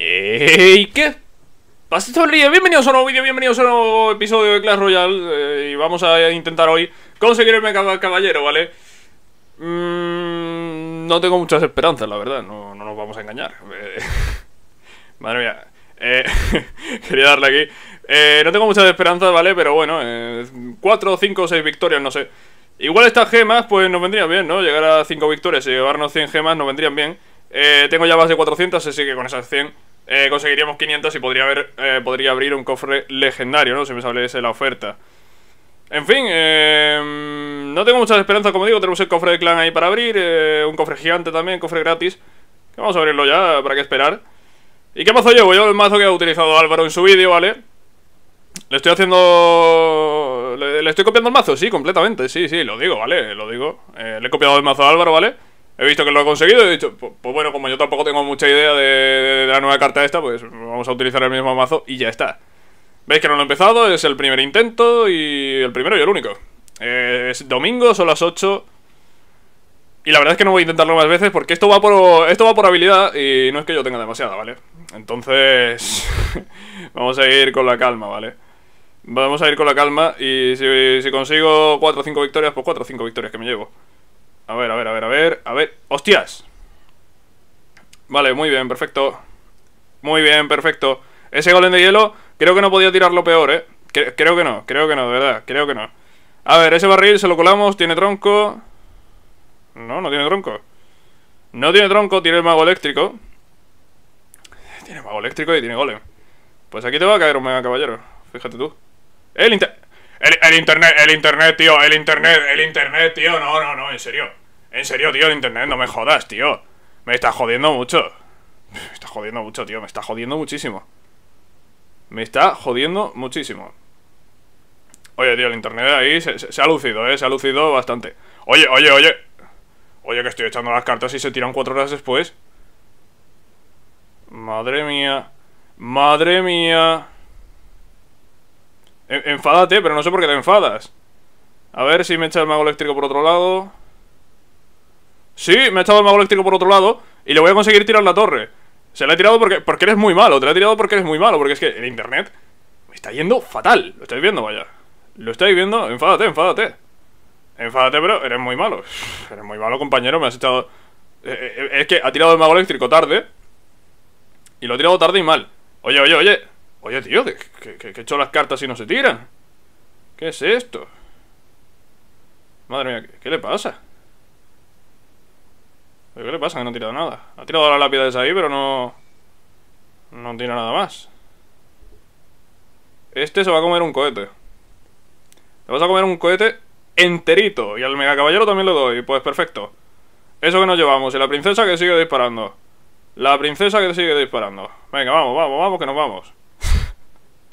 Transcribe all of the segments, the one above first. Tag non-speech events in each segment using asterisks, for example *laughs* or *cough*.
¿Y qué? pasa todo Bienvenidos a un nuevo vídeo, bienvenidos a un nuevo episodio de Clash Royale. Eh, y vamos a intentar hoy conseguir el Caballero, ¿vale? Mm, no tengo muchas esperanzas, la verdad. No, nos vamos a engañar. Eh. *laughs* madre mía. Eh, *laughs* quería darle aquí. no tengo muchas esperanzas, ¿vale? Pero bueno, 4, 5, 6 victorias, no sé. Igual estas gemas, pues nos vendrían bien, ¿no? Llegar a 5 victorias y llevarnos 100 gemas nos vendrían bien. Eh, tengo ya más de 400, así que con esas 100 eh, conseguiríamos 500 y podría, haber, eh, podría abrir un cofre legendario, ¿no? Si me esa la oferta. En fin, no tengo muchas esperanzas, como digo, tenemos el cofre de clan ahí para abrir, un cofre gigante también, cofre gratis. vamos a abrirlo ya, para qué esperar. ¿Y qué mazo llevo? Yo el mazo que ha utilizado Álvaro en su vídeo, ¿vale? Le estoy haciendo... Le, estoy copiando el mazo, sí, completamente, sí, sí, lo digo, ¿vale? Lo digo. le he copiado el mazo a Álvaro, ¿vale? he visto que lo ha conseguido y he dicho, pues, bueno, como yo tampoco tengo mucha idea de, la nueva carta esta, pues vamos a utilizar el mismo mazo y ya está. Veis que no lo he empezado, es el primer intento y el primero y el único. Eh, es domingo, son las 8. Y la verdad es que no voy a intentarlo más veces porque esto va por, esto va por habilidad y no es que yo tenga demasiada, ¿vale? Entonces, *laughs* vamos a ir con la calma, ¿vale? Vamos a ir con la calma y si, si consigo 4 o 5 victorias, pues 4 o 5 victorias que me llevo. A ver, a ver, a ver, a ver, a ver. ¡Hostias! Vale, muy bien, perfecto. Muy bien, perfecto. Ese golem de hielo, creo que no podía tirarlo peor, ¿eh? creo que no, creo que no, de verdad, creo que no. A ver, ese barril se lo colamos, tiene tronco. No, no tiene tronco. No tiene tronco, tiene el mago eléctrico. Tiene mago eléctrico y tiene golem. Pues aquí te va a caer un mega caballero, fíjate tú. ¡El inter... El, internet, el internet, tío, el internet, el internet, tío, no, no, no, en serio. En serio, tío, el internet, no me jodas, tío. Me está jodiendo mucho. Me está jodiendo mucho, tío, me está jodiendo muchísimo. Me está jodiendo muchísimo. Oye, tío, el internet ahí se ha lucido, eh, se ha lucido bastante. Oye, oye, oye. Oye, que estoy echando las cartas y se tiran cuatro horas después. Madre mía. Madre mía enfádate, pero no sé por qué te enfadas. A ver si me echa el mago eléctrico por otro lado. Sí, me ha echado el mago eléctrico por otro lado. Y le voy a conseguir tirar la torre. Se la he tirado porque, porque eres muy malo. Te la he tirado porque eres muy malo. Porque es que el internet me está yendo fatal. Lo estáis viendo, vaya. Lo estáis viendo. Enfádate, enfádate. Enfádate, pero eres muy malo. *laughs* Eres muy malo, compañero. Me has echado. Eh, eh, es que ha tirado el mago eléctrico tarde. Y lo ha tirado tarde y mal. Oye, oye, oye. Oye, tío, que, he hecho las cartas y no se tiran. ¿Qué es esto? Madre mía, ¿qué, le pasa? ¿Qué le pasa? Que no ha tirado nada. Ha tirado la lápida ahí, pero no... No tiene nada más. Este se va a comer un cohete. Te vas a comer un cohete enterito. Y al mega caballero también lo doy. Pues perfecto. Eso que nos llevamos. Y la princesa que sigue disparando. La princesa que sigue disparando. Venga, vamos, vamos, vamos, que nos vamos.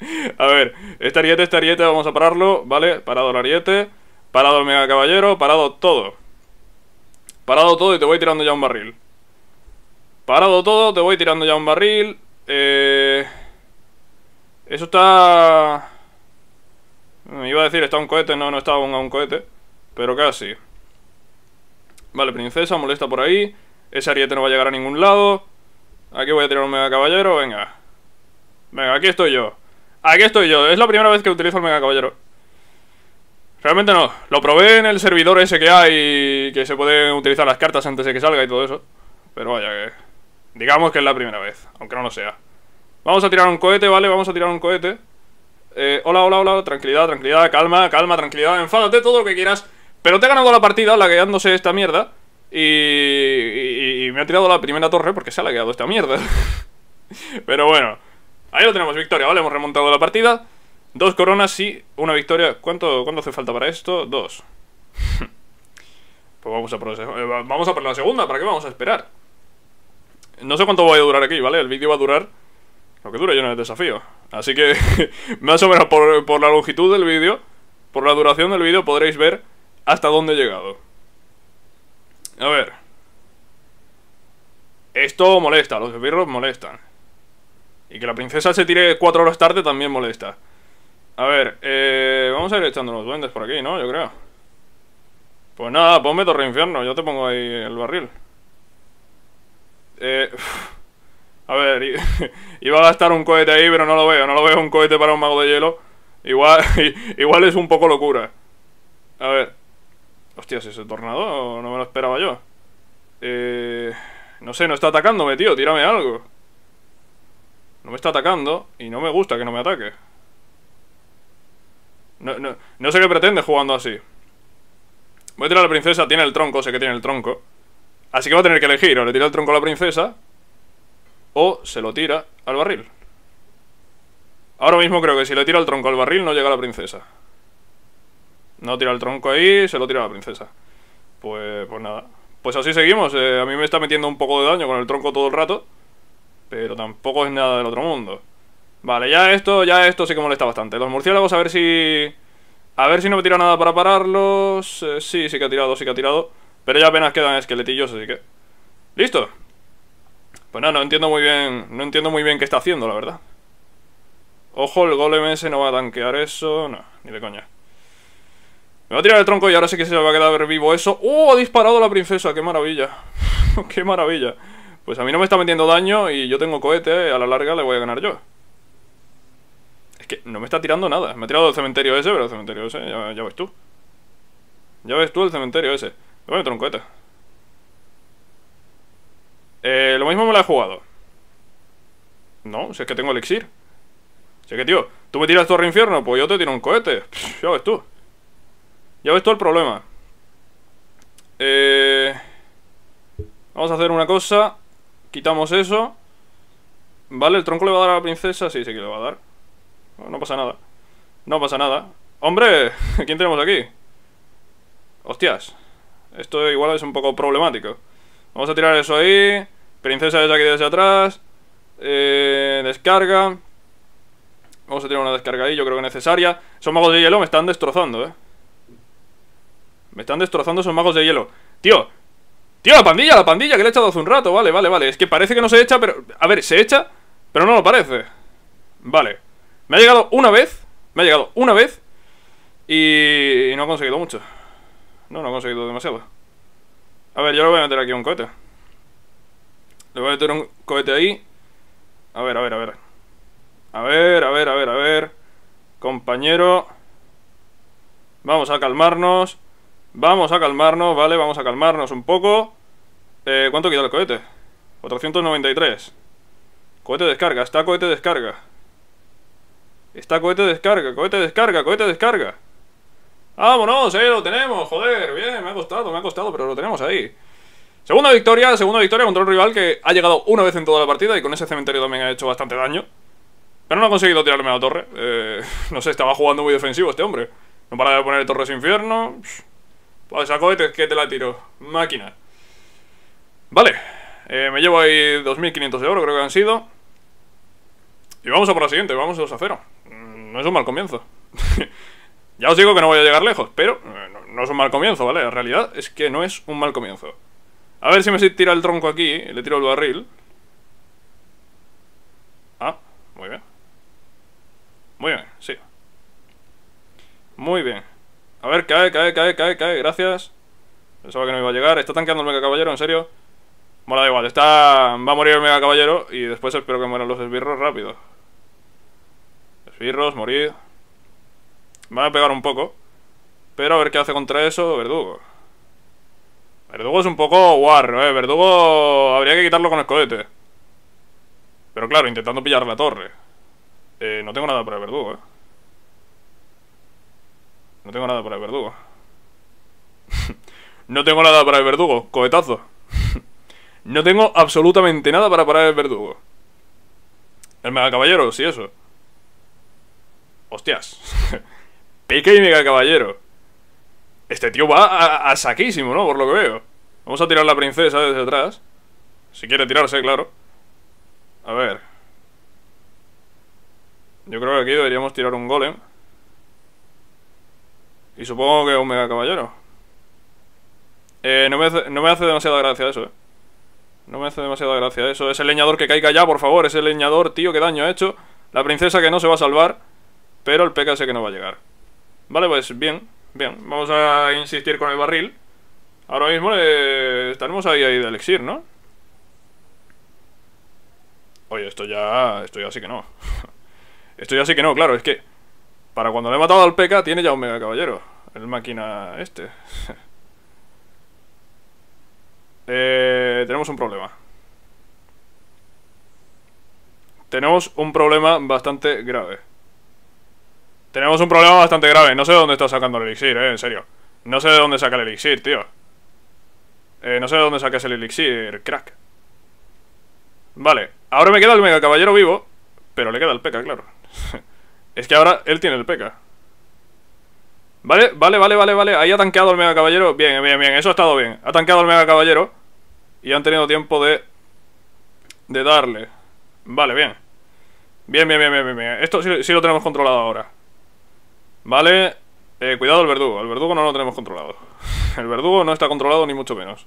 *laughs* A ver, este ariete, este ariete, vamos a pararlo, ¿vale? Parado el ariete, parado el mega caballero, parado todo. Parado todo y te voy tirando ya un barril. Parado todo, te voy tirando ya un barril. Eh, eso está... Me iba a decir, está un cohete, no, no está un cohete. Pero casi. Vale, princesa, molesta por ahí. Ese ariete no va a llegar a ningún lado. Aquí voy a tirar un mega caballero, venga. Venga, aquí estoy yo. Aquí estoy yo, es la primera vez que utilizo el Mega Caballero. Realmente no, lo probé en el servidor ese que hay, que se pueden utilizar las cartas antes de que salga y todo eso. Pero vaya que... Digamos que es la primera vez, aunque no lo sea. Vamos a tirar un cohete, ¿vale? Vamos a tirar un cohete. Eh, hola, hola, hola, tranquilidad, tranquilidad, calma, calma, tranquilidad, enfádate, todo lo que quieras. Pero te ha ganado la partida lagueándose esta mierda. Y, y, y me ha tirado la primera torre porque se ha lagueado esta mierda. *laughs* Pero bueno, Ahí lo tenemos, victoria, ¿vale? Hemos remontado la partida. Dos coronas y una victoria. ¿Cuánto, hace falta para esto? Dos. *laughs* pues eh, vamos a, por, la segunda, ¿para qué vamos a esperar? No sé cuánto voy a durar aquí, ¿vale? El vídeo va a durar lo que dure, yo en el desafío. Así que, *laughs* más o menos por, por la longitud del vídeo, por la duración del vídeo, podréis ver hasta dónde he llegado. A ver. Esto molesta, los esbirros molestan. Y que la princesa se tire cuatro horas tarde también molesta. A ver, eh, vamos a ir echando los duendes por aquí, ¿no? Yo creo. Pues nada, ponme Torre Infierno, yo te pongo ahí el barril. Eh, a ver, *laughs* iba a gastar un cohete ahí, pero no lo veo. No lo veo un cohete para un mago de hielo. Igual, *laughs* igual es un poco locura. A ver. Hostias, ese tornado no me lo esperaba yo. Eh, no sé, no está atacándome, tío. Tírame algo. No me está atacando y no me gusta que no me ataque. No, sé qué pretende jugando así. Voy a tirar a la princesa, tiene el tronco, sé que tiene el tronco. Así que va a tener que elegir, o le tira el tronco a la princesa, o se lo tira al barril. Ahora mismo creo que si le tira el tronco al barril no llega la princesa. No tira el tronco ahí, se lo tira a la princesa. Pues, pues nada. Pues así seguimos. Eh, a mí me está metiendo un poco de daño con el tronco todo el rato pero tampoco es nada del otro mundo. Vale, ya esto, ya esto sí que molesta bastante. Los murciélagos, a ver si... A ver si no me tira nada para pararlos. Eh, sí, sí que ha tirado, sí que ha tirado. Pero ya apenas quedan esqueletillos, así que... ¡Listo! Pues nada, no entiendo muy bien... No entiendo muy bien qué está haciendo, la verdad. Ojo, el golem ese no va a tanquear eso. No, ni de coña. Me va a tirar el tronco y ahora sí que se va a quedar vivo eso. ¡Oh! Ha disparado la princesa, qué maravilla. *laughs* qué maravilla. Pues a mí no me está metiendo daño y yo tengo cohete, a la larga le voy a ganar yo. Es que no me está tirando nada. Me ha tirado el cementerio ese, pero el cementerio ese, ya, ves tú. Ya ves tú el cementerio ese. Le voy a meter un cohete. Eh, lo mismo me lo he jugado. No, si es que tengo elixir. Si es que, tío, tú me tiras torre infierno, pues yo te tiro un cohete. ya ves tú. Ya ves tú el problema. Eh, vamos a hacer una cosa. Quitamos eso. Vale, el tronco le va a dar a la princesa. Sí, sí que le va a dar. No, pasa nada. No pasa nada. ¡Hombre! *laughs* ¿Quién tenemos aquí? Hostias. Esto igual es un poco problemático. Vamos a tirar eso ahí. Princesa es aquí desde atrás. Eh, descarga. Vamos a tirar una descarga ahí, yo creo que necesaria. Esos magos de hielo me están destrozando, eh. Me están destrozando esos magos de hielo. Tío, Tío, la pandilla, la pandilla, que le he echado hace un rato Vale, vale, vale, es que parece que no se echa, pero... A ver, se echa, pero no lo parece Vale, me ha llegado una vez Me ha llegado una vez Y, no ha conseguido mucho No, no ha conseguido demasiado A ver, yo le voy a meter aquí un cohete Le voy a meter un cohete ahí A ver, a ver, a ver A ver, a ver, a ver, a ver Compañero Vamos a calmarnos Vamos a calmarnos, ¿vale? Vamos a calmarnos un poco eh, ¿Cuánto queda el cohete? 493. Cohete descarga, está cohete descarga. Está cohete descarga, cohete descarga, cohete descarga. ¡Vámonos! ¡Eh! ¡Lo tenemos! ¡Joder! Bien, me ha costado, me ha costado, pero lo tenemos ahí. Segunda victoria, segunda victoria contra un rival que ha llegado una vez en toda la partida y con ese cementerio también ha hecho bastante daño. Pero no ha conseguido tirarme a la torre. Eh, *laughs* no sé, estaba jugando muy defensivo este hombre. No para de poner torres infierno. Pues a cohete, que te la tiro. Máquina. Vale, eh, me llevo ahí 2.500 de oro, creo que han sido. Y vamos a por la siguiente, vamos 2 a 0. Mm, no es un mal comienzo. *laughs* ya os digo que no voy a llegar lejos, pero eh, no, es un mal comienzo, ¿vale? La realidad es que no es un mal comienzo. A ver si me tira el tronco aquí, le tiro el barril. Ah, muy bien. Muy bien, sí. Muy bien. A ver, cae, cae, cae, cae, cae, gracias. Pensaba que no iba a llegar. Está tanqueando el caballero, en serio. Bueno, da igual, está... va a morir el mega caballero y después espero que mueran los esbirros rápido. Esbirros, morir. van a pegar un poco. Pero a ver qué hace contra eso, verdugo. Verdugo es un poco guarro, eh. Verdugo habría que quitarlo con el cohete. Pero claro, intentando pillar la torre. Eh, no tengo nada para el verdugo, eh. No tengo nada para el verdugo. *laughs* no tengo nada para el verdugo. Cohetazo. No tengo absolutamente nada para parar el verdugo. El mega caballero, sí, eso. Hostias. *laughs* Pique y mega caballero. Este tío va a, saquísimo, ¿no? Por lo que veo. Vamos a tirar la princesa desde atrás. Si quiere tirarse, claro. A ver. Yo creo que aquí deberíamos tirar un golem. Y supongo que un mega caballero. Eh, no, me no me hace demasiada gracia eso, eh. No me hace demasiada gracia eso. es el leñador que caiga ya, por favor. es el leñador, tío, qué daño ha hecho. La princesa que no se va a salvar. Pero el sé que no va a llegar. Vale, pues bien. Bien. Vamos a insistir con el barril. Ahora mismo eh, estaremos ahí, ahí de elixir, ¿no? Oye, esto ya... Esto ya sí que no. *laughs* esto ya sí que no, claro. Es que... Para cuando le he matado al PK tiene ya un mega caballero. El máquina este. *laughs* Eh, tenemos un problema. Tenemos un problema bastante grave. Tenemos un problema bastante grave. No sé de dónde está sacando el elixir, eh, en serio. No sé de dónde saca el elixir, tío. Eh, no sé de dónde sacas el elixir, crack. Vale, ahora me queda el mega caballero vivo, pero le queda el peca, claro. *laughs* es que ahora él tiene el peca. Vale, vale, vale, vale, vale. Ahí ha tanqueado el mega caballero. Bien, bien, bien. Eso ha estado bien. Ha tanqueado el mega caballero. Y han tenido tiempo de. De darle. Vale, bien. Bien, bien, bien, bien, bien. Esto sí, lo tenemos controlado ahora. Vale. Eh, cuidado el verdugo. El verdugo no lo tenemos controlado. *laughs* El verdugo no está controlado ni mucho menos.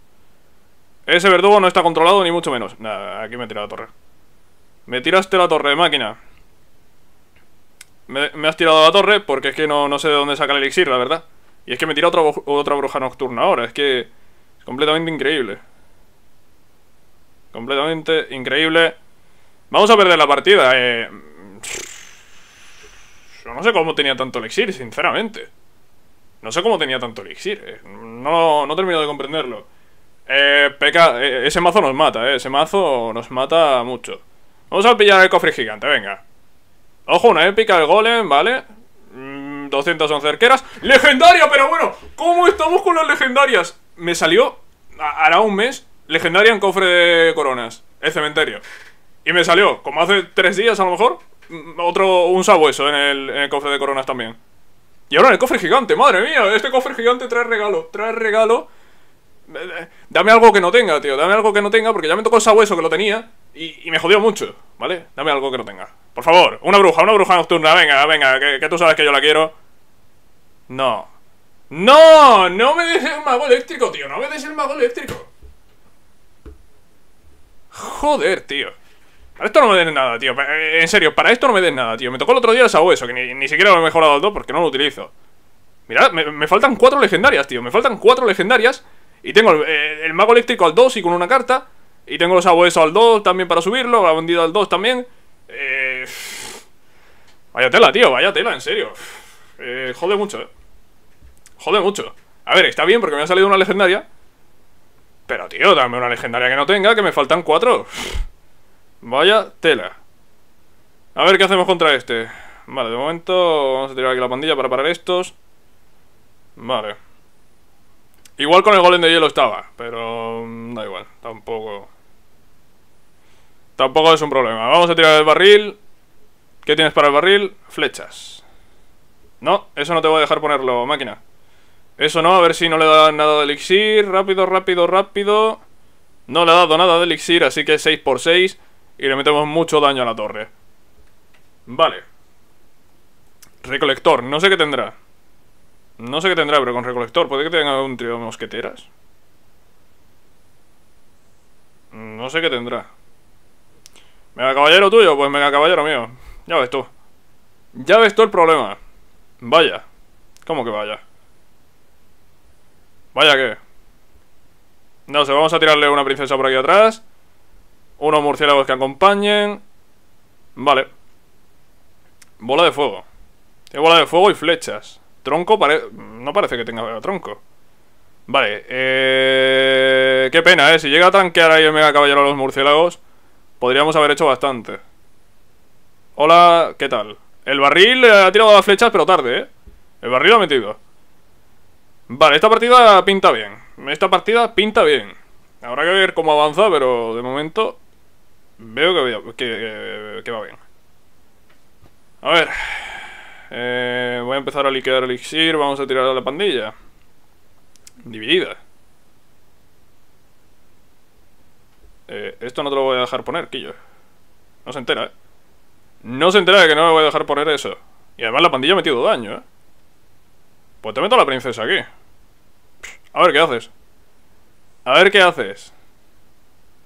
Ese verdugo no está controlado ni mucho menos. Nada, aquí me tira la torre. Me tiraste la torre, máquina me, has tirado a la torre porque es que no, sé de dónde saca el elixir, la verdad. Y es que me tira otra, bruja nocturna ahora, es que es completamente increíble. Completamente increíble. Vamos a perder la partida. Eh. yo no sé cómo tenía tanto elixir, sinceramente. No sé cómo tenía tanto elixir. Eh. No, no termino de comprenderlo. Eh, peca, eh, ese mazo nos mata, eh. Ese mazo nos mata mucho. Vamos a pillar el cofre gigante, venga. Ojo, una épica de golem, ¿vale? 211 mm, cerqueras, ¡Legendaria! Pero bueno, ¿cómo estamos con las legendarias? Me salió, hará un mes, legendaria en cofre de coronas El cementerio Y me salió, como hace tres días a lo mejor mm, Otro, un sabueso en el, en el cofre de coronas también Y ahora en el cofre gigante, madre mía Este cofre gigante trae regalo, trae regalo eh, eh, dame algo que no tenga, tío. Dame algo que no tenga, porque ya me tocó el sabueso que lo tenía y, me jodió mucho, ¿vale? Dame algo que no tenga. Por favor, una bruja, una bruja nocturna. Venga, venga, que, tú sabes que yo la quiero. No. ¡No! ¡No me des el mago eléctrico, tío! ¡No me des el mago eléctrico! Joder, tío. Para esto no me den nada, tío. Eh, en serio, para esto no me den nada, tío. Me tocó el otro día el sabueso, que ni, siquiera lo he mejorado al 2 porque no lo utilizo. Mirad, me, me, faltan cuatro legendarias, tío. Me faltan cuatro legendarias y tengo eh, el, mago eléctrico al 2 y con una carta. Y tengo los abuesos al 2 también para subirlo. La bandida al 2 también. Eh, vaya tela, tío. Vaya tela, en serio. Eh, jode mucho, eh. Jode mucho. A ver, está bien porque me ha salido una legendaria. Pero, tío, dame una legendaria que no tenga, que me faltan cuatro. Vaya tela. A ver qué hacemos contra este. Vale, de momento vamos a tirar aquí la pandilla para parar estos. Vale. Igual con el golem de hielo estaba, pero mm, da igual, tampoco... Tampoco es un problema. Vamos a tirar el barril. ¿Qué tienes para el barril? Flechas. No, eso no te voy a dejar ponerlo, máquina. Eso no, a ver si no le da nada de elixir. Rápido, rápido, rápido. No le ha dado nada de elixir, así que 6 x 6 y le metemos mucho daño a la torre. Vale. Recolector, no sé qué tendrá. No sé qué tendrá, pero con recolector. Puede que tenga un trío de mosqueteras. No sé qué tendrá. Mega caballero tuyo, pues mega caballero mío. Ya ves tú. Ya ves tú el problema. Vaya. ¿Cómo que vaya? Vaya que. No sé, vamos a tirarle una princesa por aquí atrás. Unos murciélagos que acompañen. Vale. Bola de fuego. Tiene bola de fuego y flechas. Tronco no parece que tenga tronco. Vale, eh... Qué pena, ¿eh? Si llega a tanquear ahí el Mega Caballero a los murciélagos, podríamos haber hecho bastante. Hola, ¿qué tal? El barril eh, ha tirado las flechas, pero tarde, ¿eh? El barril lo ha metido. Vale, esta partida pinta bien. Esta partida pinta bien. Habrá que ver cómo avanza, pero de momento veo que va bien. A ver, eh, voy a empezar a liquidar el elixir. Vamos a tirar a la pandilla. Dividida. Eh, esto no te lo voy a dejar poner, Quillo. No se entera, ¿eh? No se entera de que no me voy a dejar poner eso. Y además la pandilla ha metido daño, ¿eh? Pues te meto a la princesa aquí. A ver qué haces. A ver qué haces.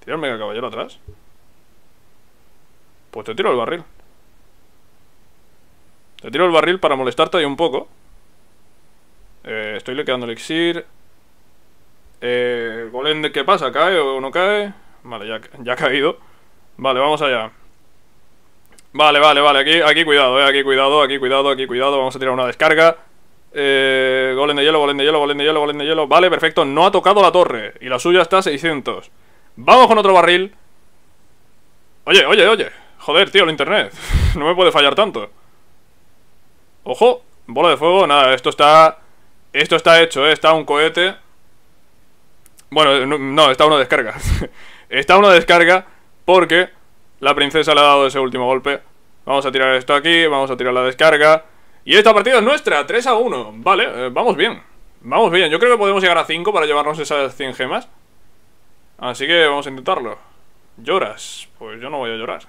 ¿Tira el caballero atrás? Pues te tiro el barril. Te tiro el barril para molestarte ahí un poco. Eh, estoy quedando el elixir. Eh, golem, ¿qué pasa? ¿Cae o no cae? Vale, ya, ha caído. Vale, vamos allá. Vale, vale, vale. Aquí, aquí cuidado, eh. Aquí cuidado, aquí cuidado, aquí cuidado. Vamos a tirar una descarga. Eh, golem de hielo, golem de hielo, golem de hielo, golem de hielo. Vale, perfecto. No ha tocado la torre. Y la suya está a 600. Vamos con otro barril. Oye, oye, oye. Joder, tío, el internet. *laughs* no me puede fallar tanto. ¡Ojo! Bola de fuego, nada, esto está... Esto está hecho, ¿eh? Está un cohete Bueno, no, está una descarga *laughs* Está una descarga porque la princesa le ha dado ese último golpe Vamos a tirar esto aquí, vamos a tirar la descarga Y esta partida es nuestra, 3 a 1 Vale, eh, vamos bien Vamos bien, yo creo que podemos llegar a 5 para llevarnos esas 100 gemas Así que vamos a intentarlo ¿Lloras? Pues yo no voy a llorar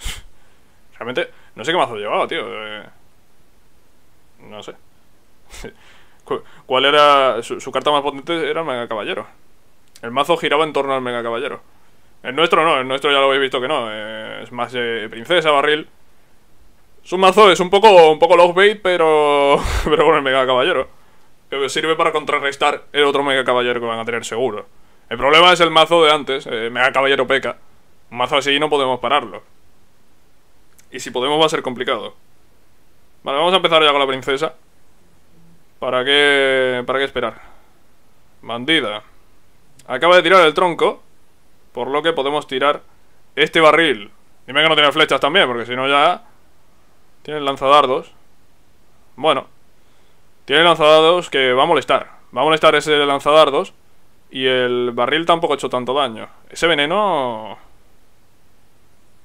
*laughs* Realmente, no sé qué mazo llevaba, tío eh... No sé. *laughs* ¿Cuál era su, carta más potente? Era el Mega Caballero. El mazo giraba en torno al Mega Caballero. El nuestro no, el nuestro ya lo habéis visto que no. Eh, es más de eh, princesa, barril. Su mazo es un poco, un poco low bait, pero. *laughs* pero bueno el Mega Caballero. Que sirve para contrarrestar el otro Mega Caballero que van a tener seguro. El problema es el mazo de antes, eh, Mega Caballero Peca. Un mazo así no podemos pararlo. Y si podemos va a ser complicado. Vale, vamos a empezar ya con la princesa. ¿Para qué, ¿Para qué esperar? Bandida. Acaba de tirar el tronco. Por lo que podemos tirar este barril. Dime que no tiene flechas también, porque si no ya... Tiene lanzadardos. Bueno. Tiene lanzadardos que va a molestar. Va a molestar ese lanzadardos. Y el barril tampoco ha hecho tanto daño. Ese veneno...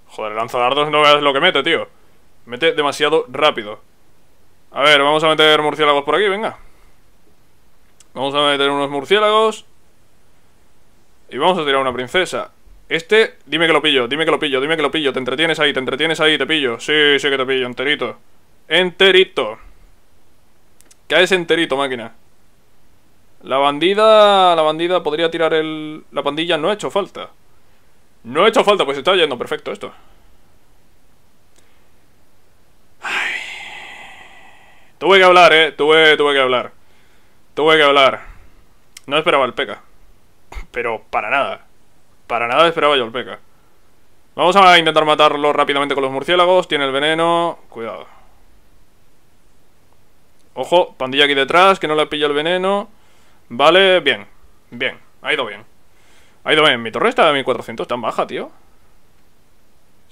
Joder, lanzadardos no es lo que mete, tío. Mete demasiado rápido. A ver, vamos a meter murciélagos por aquí, venga. Vamos a meter unos murciélagos. Y vamos a tirar una princesa. Este, dime que lo pillo, dime que lo pillo, dime que lo pillo. Te entretienes ahí, te entretienes ahí, te pillo. Sí, sí que te pillo, enterito. Enterito. Caes enterito, máquina. La bandida, la bandida podría tirar el... La pandilla no ha hecho falta. No ha hecho falta, pues está yendo perfecto esto. Tuve que hablar, eh. Tuve, tuve que hablar. Tuve que hablar. No esperaba el peca, Pero para nada. Para nada esperaba yo el peca. Vamos a intentar matarlo rápidamente con los murciélagos. Tiene el veneno. Cuidado. Ojo, pandilla aquí detrás, que no le pilla el veneno. Vale, bien. Bien, ha ido bien. Ha ido bien. Mi torre está de 1400, tan baja, tío.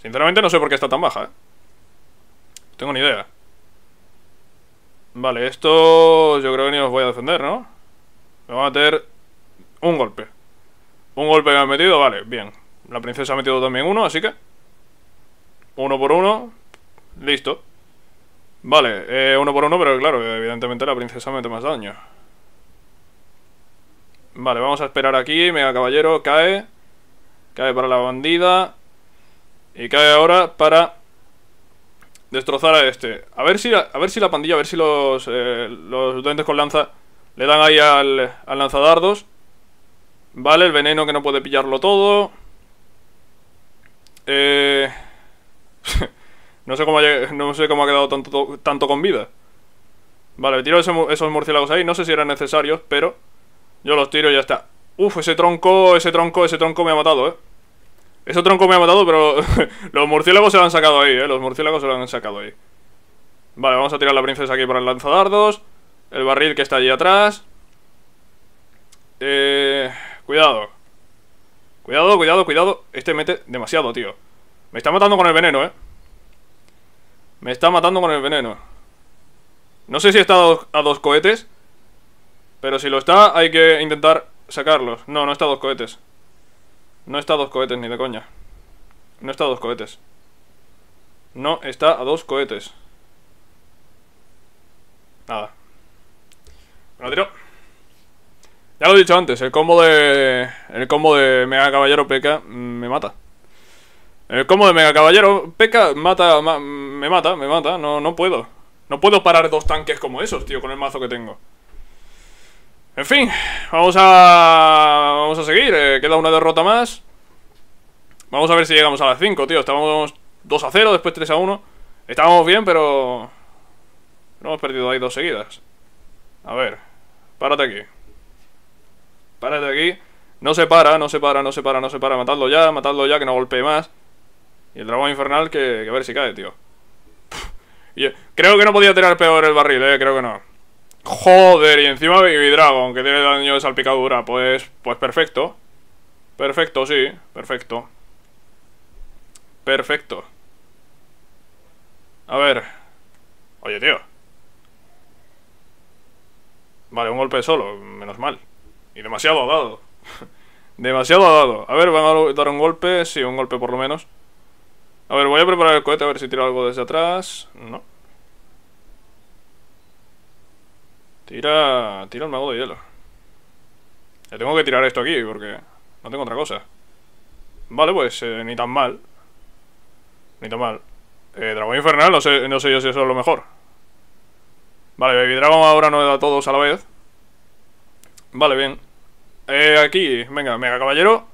Sinceramente no sé por qué está tan baja, ¿eh? Tengo ni idea. Vale, esto yo creo que ni os voy a defender, ¿no? Me va a meter un golpe. Un golpe que me han metido, vale, bien. La princesa ha metido también uno, así que... Uno por uno. Listo. Vale, eh, uno por uno, pero claro, evidentemente la princesa mete más daño. Vale, vamos a esperar aquí. Mega caballero, cae. Cae para la bandida. Y cae ahora para Destrozar a este. A ver si, a ver si la pandilla, a ver si los, eh, los con lanza le dan ahí al, al lanzadardos. Vale, el veneno que no puede pillarlo todo. Eh... *laughs* no, sé cómo ha, no sé cómo ha quedado tanto, tanto con vida. Vale, me tiro esos, esos murciélagos ahí. No sé si eran necesarios, pero... Yo los tiro y ya está. Uf, ese tronco, ese tronco, ese tronco me ha matado, eh. Ese tronco me ha matado, pero *laughs* los murciélagos se lo han sacado ahí, ¿eh? Los murciélagos se lo han sacado ahí. Vale, vamos a tirar la princesa aquí para el lanzadardos. El barril que está allí atrás. Eh, cuidado. Cuidado, cuidado, cuidado. Este mete demasiado, tío. Me está matando con el veneno, ¿eh? Me está matando con el veneno. No sé si está a dos cohetes. Pero si lo está, hay que intentar sacarlos. No, no está a dos cohetes. No está a dos cohetes, ni de coña. No está a dos cohetes. No está a dos cohetes. Nada. Lo tiro. Ya lo he dicho antes, el combo de. El combo de Mega Caballero Peca me mata. El combo de Mega Caballero Peca mata. me mata, me mata. No, no puedo. No puedo parar dos tanques como esos, tío, con el mazo que tengo. En fin, vamos a... Vamos a seguir, eh, queda una derrota más Vamos a ver si llegamos a las 5, tío Estábamos 2 a 0, después 3 a 1 Estábamos bien, pero... No hemos perdido ahí dos seguidas A ver, párate aquí Párate aquí No se para, no se para, no se para, no se para Matadlo ya, matadlo ya, que no golpee más Y el dragón infernal que, que a ver si cae, tío *laughs* y, eh, Creo que no podía tirar peor el barril, eh, creo que no Joder, y encima Baby Dragon, que tiene daño de salpicadura. Pues, pues perfecto. Perfecto, sí, perfecto. Perfecto. A ver. Oye, tío. Vale, un golpe solo, menos mal. Y demasiado dado. *laughs* demasiado dado. A ver, van a dar un golpe. Sí, un golpe por lo menos. A ver, voy a preparar el cohete a ver si tiro algo desde atrás. No. Tira, tira el mago de hielo. Le tengo que tirar esto aquí porque no tengo otra cosa. Vale, pues eh, ni tan mal. Ni tan mal. Eh, dragón Infernal, no sé, yo si eso es lo mejor. Vale, Baby Dragon ahora no da a todos a la vez. Vale, bien. Eh, aquí, venga, Mega Caballero.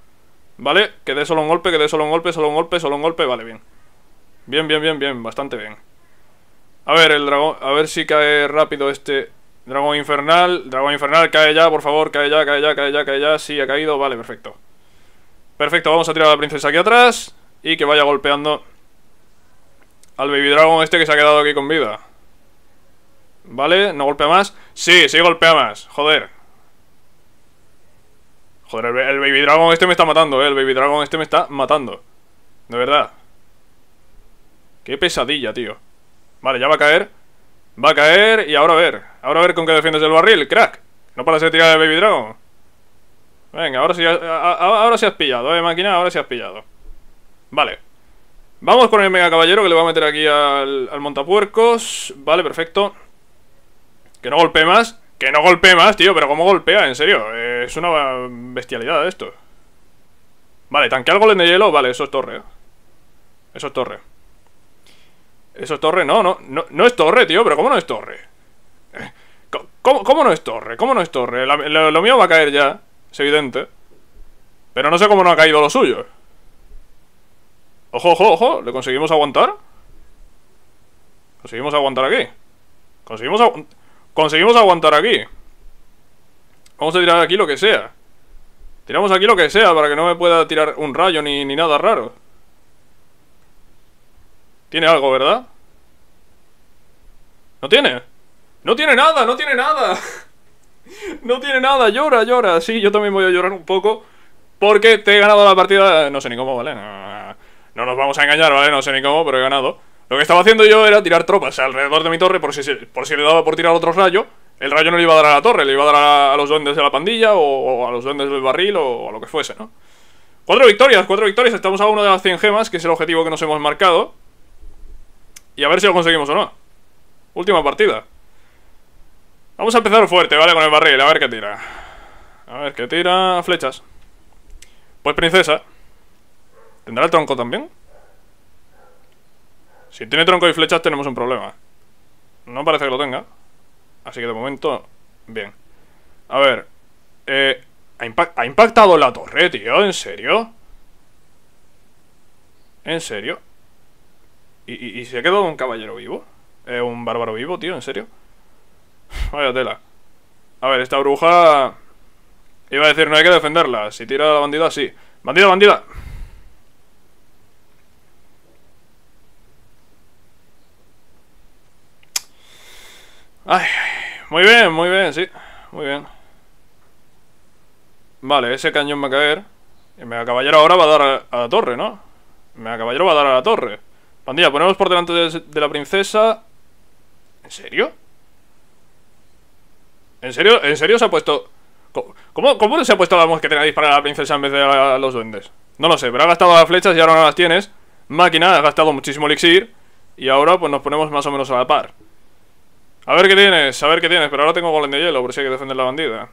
Vale, que dé solo un golpe, que dé solo un golpe, solo un golpe, solo un golpe. Vale, bien. Bien, bien, bien, bien, bastante bien. A ver, el dragón, a ver si cae rápido este Dragón infernal, dragón infernal, cae ya, por favor, cae ya, cae ya, cae ya, cae ya. Sí, ha caído, vale, perfecto. Perfecto, vamos a tirar a la princesa aquí atrás y que vaya golpeando al baby dragon este que se ha quedado aquí con vida. ¿Vale? ¿No golpea más? Sí, sí golpea más, joder. Joder, el, el baby dragon este me está matando, eh, el baby dragon este me está matando. De verdad. Qué pesadilla, tío. Vale, ya va a caer. Va a caer y ahora a ver. Ahora a ver con qué defiendes el barril, crack. No para ser tirada de Baby Dragon. Venga, ahora sí, ahora has pillado, eh, máquina. Ahora sí has pillado. Vale. Vamos con el Mega Caballero que le voy a meter aquí al, montapuercos. Vale, perfecto. Que no golpee más. Que no golpee más, tío. Pero cómo golpea, en serio. Eh, es una bestialidad esto. Vale, tanque algo golem de hielo. Vale, eso es torre. Eh. Eso es torre. ¿Eso es torre? No, no, no, es torre, tío, pero ¿cómo no es torre? Eh, ¿Cómo, cómo no es torre? cómo no es torre cómo no es torre? lo, mío va a caer ya, es evidente. Pero no sé cómo no ha caído lo suyo. Ojo, ojo, ojo, ¿le conseguimos aguantar? Conseguimos aguantar aquí. Conseguimos, conseguimos aguantar aquí. Vamos a tirar aquí lo que sea. Tiramos aquí lo que sea para que no me pueda tirar un rayo ni nada raro. Tiene algo, ¿verdad? ¿No tiene? ¡No tiene nada! ¡No tiene nada! *laughs* ¡No tiene nada! ¡Llora, llora! Sí, yo también voy a llorar un poco Porque te he ganado la partida... No sé ni cómo, ¿vale? No, nos vamos a engañar, ¿vale? No sé ni cómo, pero he ganado Lo que estaba haciendo yo era tirar tropas alrededor de mi torre Por si, por si le daba por tirar otro rayo El rayo no le iba a dar a la torre Le iba a dar a, los duendes de la pandilla o, a los duendes del barril o, a lo que fuese, ¿no? Cuatro victorias, cuatro victorias Estamos a uno de las 100 gemas Que es el objetivo que nos hemos marcado y a ver si lo conseguimos o no. Última partida. Vamos a empezar fuerte, ¿vale? Con el barril, a ver qué tira. A ver qué tira. Flechas. Pues princesa. ¿Tendrá el tronco también? Si tiene tronco y flechas tenemos un problema. No parece que lo tenga. Así que de momento... Bien. A ver. Eh, ¿ha, ¿Ha impactado la torre, tío? ¿En serio? ¿En serio? ¿Y, se ha quedado un caballero vivo? un bárbaro vivo, tío, ¿en serio? *laughs* Vaya tela. A ver, esta bruja... Iba a decir, no hay que defenderla. Si tira la bandida, sí. ¡Bandida, bandida! Ay, muy bien, muy bien, sí. Muy bien. Vale, ese cañón va a caer. Y Mega Caballero ahora va a dar a, la torre, ¿no? Mega Caballero va a dar a la torre. Pandilla, ponemos por delante de, la princesa... ¿En serio? ¿En serio? ¿En serio se ha puesto...? ¿Cómo, se ha puesto la mosquetera que disparar a la princesa en vez de a, los duendes? No lo sé, pero ha gastado las flechas y ahora no las tienes. Máquina, has gastado muchísimo elixir. Y ahora pues nos ponemos más o menos a la par. A ver qué tienes, a ver qué tienes. Pero ahora tengo golem de hielo, por si hay que defender la bandida.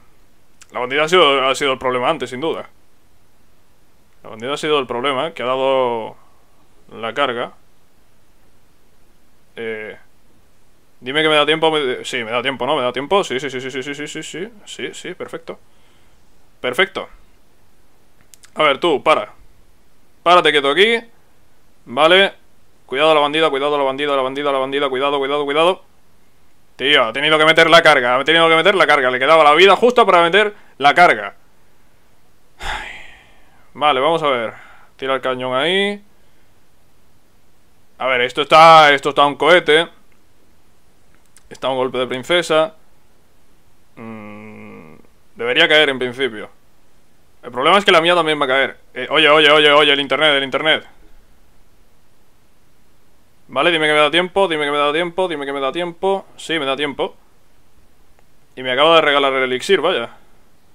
La bandida ha sido, ha sido el problema antes, sin duda. La bandida ha sido el problema, ¿eh? que ha dado la carga dime que me da tiempo. sí, me da tiempo, ¿no? ¿Me da tiempo? Sí, sí, sí, sí, sí, sí, sí, sí, sí, sí, sí, perfecto. Perfecto. A ver, tú, para. Párate quieto aquí. Vale. Cuidado a la bandida, cuidado a la bandida, la bandida, la bandida, cuidado, cuidado, cuidado. Tío, ha tenido que meter la carga, ha tenido que meter la carga. Le quedaba la vida justo para meter la carga. Vale, vamos a ver. Tira el cañón ahí. A ver, esto está. Esto está un cohete. Está un golpe de princesa. Mm, debería caer en principio. El problema es que la mía también va a caer. Eh, oye, oye, oye, oye, el internet, el internet. Vale, dime que me da tiempo, dime que me da tiempo, dime que me da tiempo. Sí, me da tiempo. Y me acabo de regalar el elixir, vaya.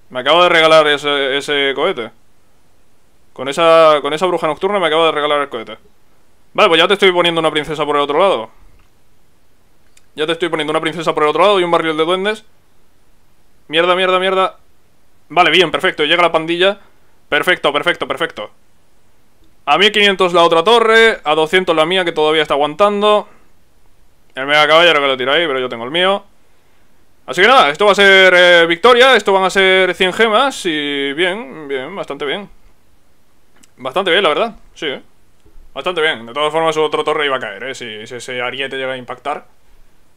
Me acabo de regalar ese, ese cohete. Con esa, con esa bruja nocturna me acabo de regalar el cohete. Vale, pues ya te estoy poniendo una princesa por el otro lado. Ya te estoy poniendo una princesa por el otro lado y un barril de duendes. Mierda, mierda, mierda. Vale, bien, perfecto. Llega la pandilla. Perfecto, perfecto, perfecto. A 1500 la otra torre. A 200 la mía, que todavía está aguantando. El mega caballero que lo tira ahí, pero yo tengo el mío. Así que nada, esto va a ser eh, victoria. Esto van a ser 100 gemas. Y bien, bien, bastante bien. Bastante bien, la verdad. Sí, eh. Bastante bien. De todas formas, su otro torre iba a caer, ¿eh? Si, ese ariete llega a impactar.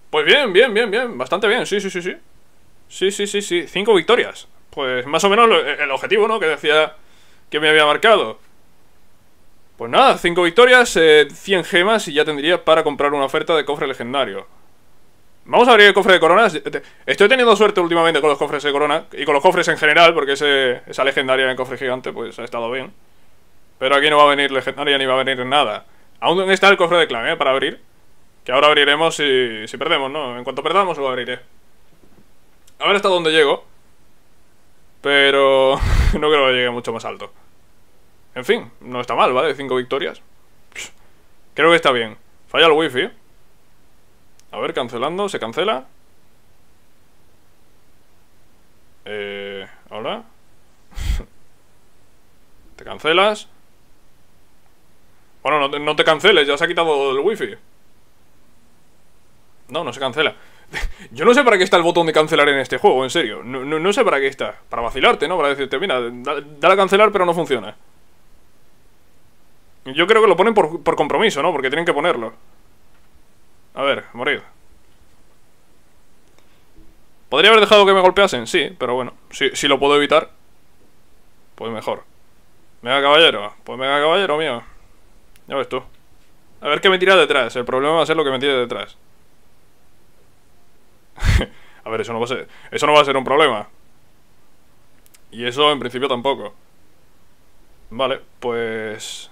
Pues bien, bien, bien, bien. Bastante bien, sí, sí, sí, sí. Sí, sí, sí, sí. Cinco victorias. Pues más o menos el objetivo, ¿no? Que decía que me había marcado. Pues nada, cinco victorias, eh, cien 100 gemas y ya tendría para comprar una oferta de cofre legendario. Vamos a abrir el cofre de coronas. Estoy teniendo suerte últimamente con los cofres de corona y con los cofres en general, porque ese, esa legendaria en cofre gigante pues ha estado bien. Pero aquí no va a venir legendaria ni va a venir nada. Aún está el cofre de clan, ¿eh? Para abrir. Que ahora abriremos si, si perdemos, ¿no? En cuanto perdamos lo abriré. A ver hasta dónde llego. Pero *laughs* no creo que llegue mucho más alto. En fin, no está mal, ¿vale? Cinco victorias. creo que está bien. Falla el wifi. A ver, cancelando. ¿Se cancela? Eh... ¿Ahora? *laughs* ¿Te cancelas? Bueno, no te, canceles, ya se ha quitado el wifi. No, no se cancela. *laughs* Yo no sé para qué está el botón de cancelar en este juego, en serio. No, sé para qué está. Para vacilarte, ¿no? Para decirte, mira, dale a cancelar, pero no funciona. Yo creo que lo ponen por, compromiso, ¿no? Porque tienen que ponerlo. A ver, morir ¿Podría haber dejado que me golpeasen? Sí, pero bueno. Si, si lo puedo evitar, pues mejor. Venga, caballero. Pues venga, caballero mío. Ya ves tú. A ver qué me tira detrás. El problema va a ser lo que me tire detrás. *laughs* a ver, eso no va a ser. Eso no va a ser un problema. Y eso en principio tampoco. Vale, pues.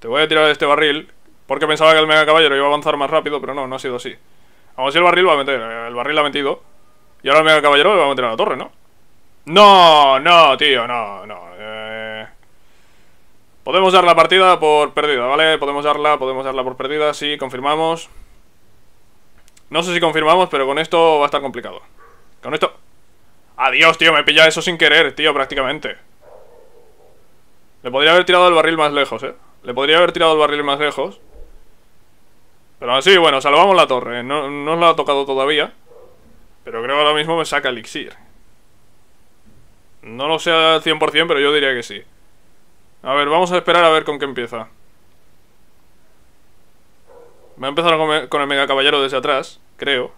Te voy a tirar este barril. Porque pensaba que el mega caballero iba a avanzar más rápido, pero no, no ha sido así. Vamos, si el barril va a meter. El barril la ha metido. Y ahora el mega caballero le va a meter a la torre, ¿no? No, no, tío, no, no, Podemos dar la partida por perdida, ¿vale? Podemos darla, podemos darla por perdida, sí, confirmamos. No sé si confirmamos, pero con esto va a estar complicado. Con esto... ¡Adiós, tío! Me he pillado eso sin querer, tío, prácticamente. Le podría haber tirado el barril más lejos, ¿eh? Le podría haber tirado el barril más lejos. Pero así, bueno, salvamos la torre. No, nos la ha tocado todavía. Pero creo que ahora mismo me saca elixir. No lo sé al 100%, pero yo diría que sí. A ver, vamos a esperar a ver con qué empieza. Va a empezar con, el mega caballero desde atrás, creo.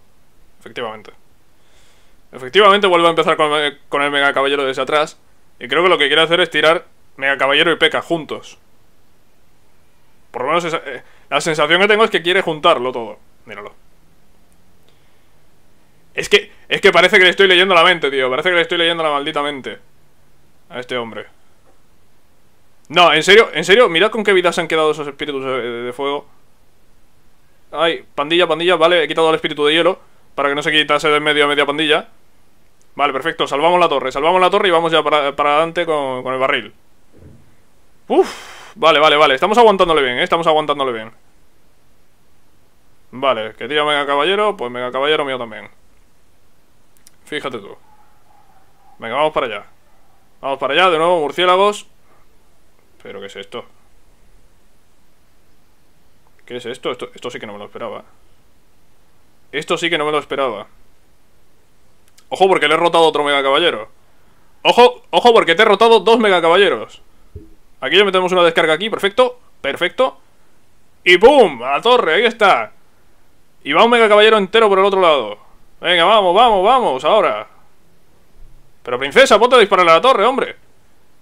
Efectivamente. Efectivamente vuelvo a empezar con el, mega caballero desde atrás. Y creo que lo que quiere hacer es tirar mega caballero y peca juntos. Por lo menos eh, la sensación que tengo es que quiere juntarlo todo. Míralo. Es que, es que parece que le estoy leyendo la mente, tío. Parece que le estoy leyendo la maldita mente. A este hombre. No, en serio, en serio, mirad con qué vida se han quedado esos espíritus de fuego. Ay, pandilla, pandilla, vale, he quitado al espíritu de hielo para que no se quitase de medio a media pandilla. Vale, perfecto, salvamos la torre, salvamos la torre y vamos ya para, adelante con, el barril. Uf, vale, vale, vale, estamos aguantándole bien, eh, estamos aguantándole bien. Vale, que tira mega caballero, pues mega caballero mío también. Fíjate tú. Venga, vamos para allá. Vamos para allá, de nuevo, murciélagos. ¿Pero qué es esto? ¿Qué es esto? esto? Esto sí que no me lo esperaba. Esto sí que no me lo esperaba. Ojo porque le he rotado otro mega caballero. Ojo, ojo porque te he rotado dos mega caballeros. Aquí ya metemos una descarga aquí, perfecto, perfecto. Y ¡pum! A la torre, ahí está. Y va un mega caballero entero por el otro lado. Venga, vamos, vamos, vamos, ahora. Pero princesa, ponte a disparar a la torre, hombre.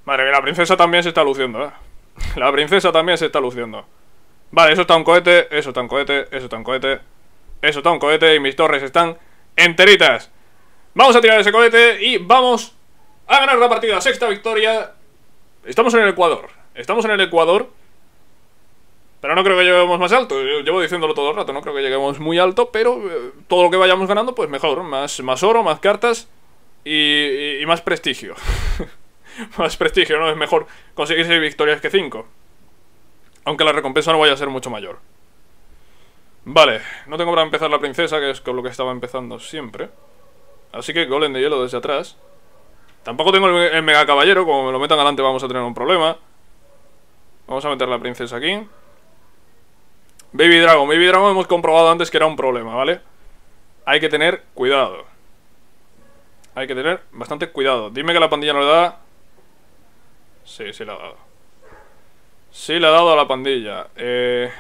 Madre mía, la princesa también se está luciendo, ¿eh? *laughs* La princesa también se está luciendo. Vale, eso está un cohete, eso está un cohete, eso está un cohete. Eso está un cohete y mis torres están enteritas. Vamos a tirar ese cohete y vamos a ganar la partida. Sexta victoria. Estamos en el Ecuador. Estamos en el Ecuador. Pero no creo que lleguemos más alto. llevo diciéndolo todo el rato. No creo que lleguemos muy alto. Pero eh, todo lo que vayamos ganando, pues mejor. Más, más oro, más cartas y más prestigio. *laughs* *laughs* más prestigio, ¿no? Es mejor conseguir 6 victorias que 5. Aunque la recompensa no vaya a ser mucho mayor. Vale, no tengo para empezar la princesa, que es con lo que estaba empezando siempre. Así que golem de hielo desde atrás. Tampoco tengo el mega caballero, como me lo metan adelante vamos a tener un problema. Vamos a meter la princesa aquí. Baby Dragon. Baby Dragon hemos comprobado antes que era un problema, ¿vale? Hay que tener cuidado. Hay que tener bastante cuidado. Dime que la pandilla no le da... Sí, sí la ha dado. Sí le ha dado a la pandilla. Eh,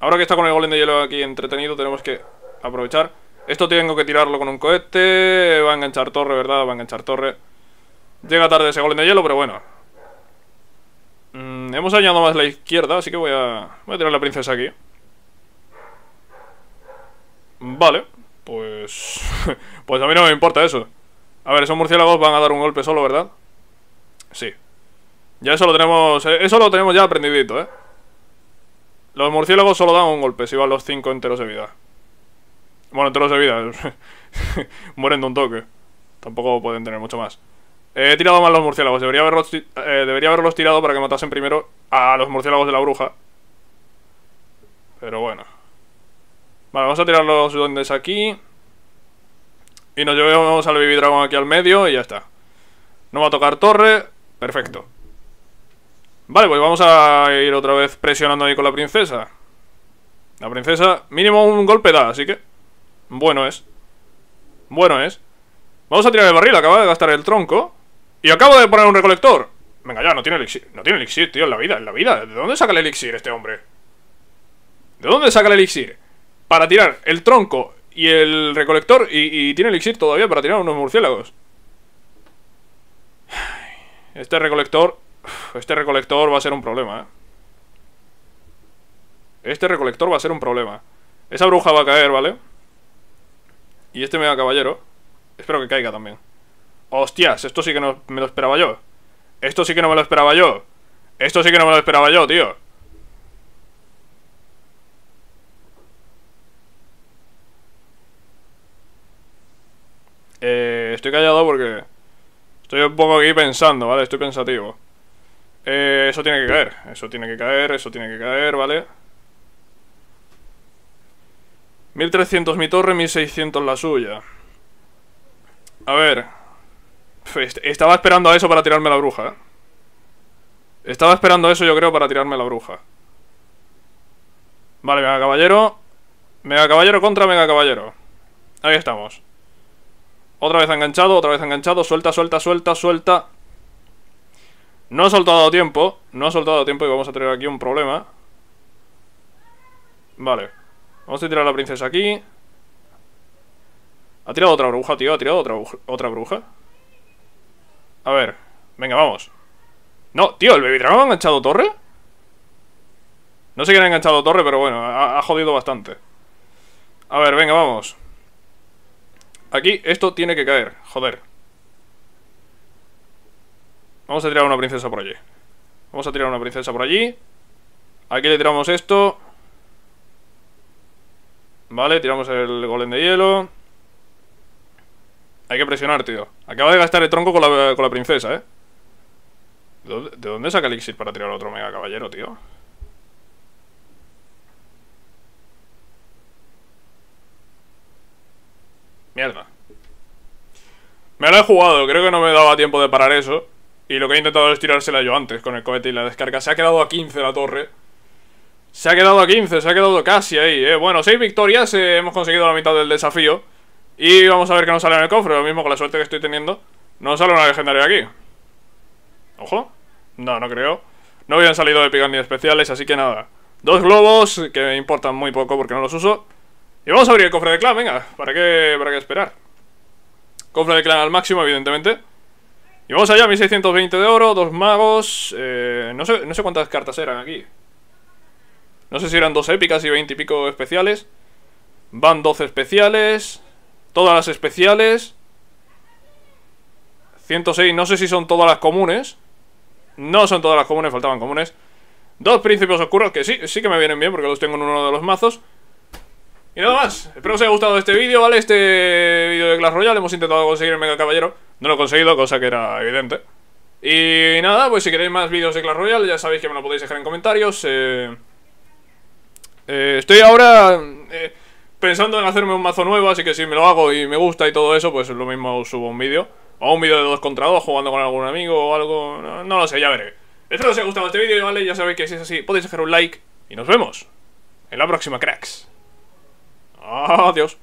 ahora que está con el golem de hielo aquí entretenido, tenemos que aprovechar. Esto tengo que tirarlo con un cohete. Va a enganchar torre, ¿verdad? Va a enganchar torre. Llega tarde ese golem de hielo, pero bueno. Mm, hemos añadido más la izquierda, así que voy a, voy a tirar a la princesa aquí. Vale, pues... *laughs* pues a mí no me importa eso. A ver, esos murciélagos van a dar un golpe solo, ¿verdad? Sí, ya eso lo tenemos. Eh, eso lo tenemos ya aprendidito, ¿eh? Los murciélagos solo dan un golpe si van los 5 enteros de vida. Bueno, enteros de vida. *laughs* Mueren de un toque. Tampoco pueden tener mucho más. he tirado mal los murciélagos. Debería haberlos, eh, debería haberlos tirado para que matasen primero a los murciélagos de la bruja. Pero bueno. Vale, vamos a tirar los duendes aquí. Y nos llevamos al Baby aquí al medio y ya está. No va a tocar torre. Perfecto. Vale, pues vamos a ir otra vez presionando ahí con la princesa. La princesa mínimo un golpe da, así que... Bueno es. Bueno es. Vamos a tirar el barril, acaba de gastar el tronco. Y acabo de poner un recolector. Venga ya, no tiene elixir. No tiene elixir, tío, en la vida, en la vida. ¿De dónde saca el elixir este hombre? ¿De dónde saca el elixir? Para tirar el tronco y el recolector y, y tiene elixir todavía para tirar unos murciélagos. Este recolector este recolector va a ser un problema, ¿eh? Este recolector va a ser un problema. Esa bruja va a caer, ¿vale? Y este mega caballero. Espero que caiga también. ¡Hostias! Esto sí que no me lo esperaba yo. Esto sí que no me lo esperaba yo. Esto sí que no me lo esperaba yo, tío. Eh, estoy callado porque... Estoy un poco aquí pensando, ¿vale? Estoy pensativo. Eh, eso tiene que caer, eso tiene que caer, eso tiene que caer, ¿vale? 1300 mi torre, 1600 la suya. A ver. Estaba esperando a eso para tirarme la bruja, ¿eh? Estaba esperando a eso, yo creo, para tirarme la bruja. Vale, mega caballero. Mega caballero contra mega caballero. Ahí estamos. Otra vez enganchado, otra vez enganchado. Suelta, suelta, suelta, suelta. No ha soltado tiempo, no ha soltado tiempo y vamos a tener aquí un problema. Vale. Vamos a tirar a la princesa aquí. Ha tirado otra bruja, tío. Ha tirado otra, otra bruja. A ver. Venga, vamos. No, tío, ¿el Baby Dragon ha enganchado torre? No sé quién ha enganchado torre, pero bueno, ha jodido bastante. A ver, venga, vamos. Aquí, esto tiene que caer. Joder. Vamos a tirar una princesa por allí. Vamos a tirar una princesa por allí. Aquí le tiramos esto. Vale, tiramos el golem de hielo. Hay que presionar, tío. Acaba de gastar el tronco con la, princesa, ¿eh? ¿De dónde, saca el saca para tirar otro mega caballero, tío? Mierda. Me lo he jugado, creo que no me daba tiempo de parar eso. Y lo que he intentado es tirársela yo antes con el cohete y la descarga. Se ha quedado a 15 la torre. Se ha quedado a 15, se ha quedado casi ahí. Eh. Bueno, 6 victorias, eh, hemos conseguido la mitad del desafío. Y vamos a ver qué nos sale en el cofre. Lo mismo con la suerte que estoy teniendo. Nos sale una legendaria aquí. Ojo. No, no creo. No habían salido de ni especiales, así que nada. Dos globos, que me importan muy poco porque no los uso. Y vamos a abrir el cofre de clan, venga. ¿Para qué, para qué esperar? Cofre de clan al máximo, evidentemente. Y vamos allá, 1620 de oro, dos magos. Eh, no, sé, cuántas cartas eran aquí. No sé si eran dos épicas y 20 y pico especiales. Van 12 especiales. Todas las especiales. 106, no sé si son todas las comunes. No son todas las comunes, faltaban comunes. Dos príncipes oscuros, que sí, sí que me vienen bien porque los tengo en uno de los mazos. Y nada más, espero que os haya gustado este vídeo, ¿vale? Este vídeo de Clash Royale, hemos intentado conseguir el Mega Caballero No lo he conseguido, cosa que era evidente Y nada, pues si queréis más vídeos de Clash Royale Ya sabéis que me lo podéis dejar en comentarios eh, eh, Estoy ahora eh, pensando en hacerme un mazo nuevo Así que si me lo hago y me gusta y todo eso Pues lo mismo subo un vídeo O un vídeo de dos contra dos, jugando con algún amigo o algo No, no lo sé, ya veré Espero que os haya gustado este vídeo, ¿vale? Ya sabéis que si es así podéis dejar un like Y nos vemos en la próxima, cracks Adiós.